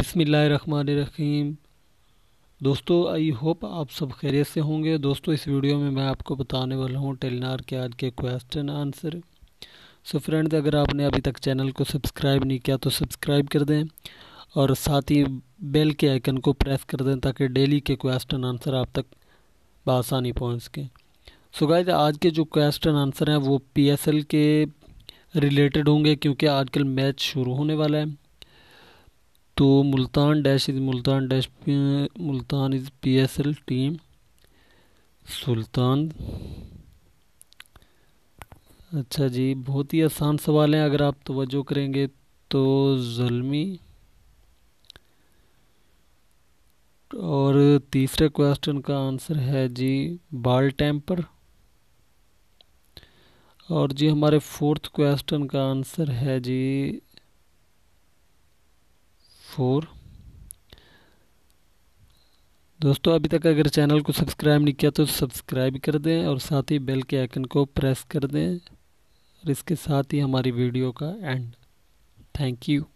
बिसमीम दोस्तों I hope आप सब खैरियत से होंगे दोस्तों इस वीडियो में मैं आपको बताने वाला हूँ टेलीनार के आज के क्वेश्चन आंसर सो फ्रेंड्स अगर आपने अभी तक चैनल को सब्सक्राइब नहीं किया तो सब्सक्राइब कर दें और साथ ही बेल के आइकन को प्रेस कर दें ताकि डेली के क्वेश्चन आंसर आप तक बसानी पहुँच सकें सो गाइज आज के जो क्वेश्चन आंसर हैं वो एल के रिलेटेड होंगे क्योंकि आजकल मैच शुरू होने वाला है तो Multan dash is Multan dash Multan is P S L team Sultan अच्छा जी बहुत ही आसान सवाल हैं अगर आप तोज्जो करेंगे तो जलमी और तीसरे क्वेश्चन का आंसर है जी बाल टेम्पर और जी हमारे फोर्थ क्वेश्चन का आंसर है जी फोर दोस्तों अभी तक अगर चैनल को सब्सक्राइब नहीं किया तो सब्सक्राइब कर दें और साथ ही बेल के आइकन को प्रेस कर दें और इसके साथ ही हमारी वीडियो का एंड थैंक यू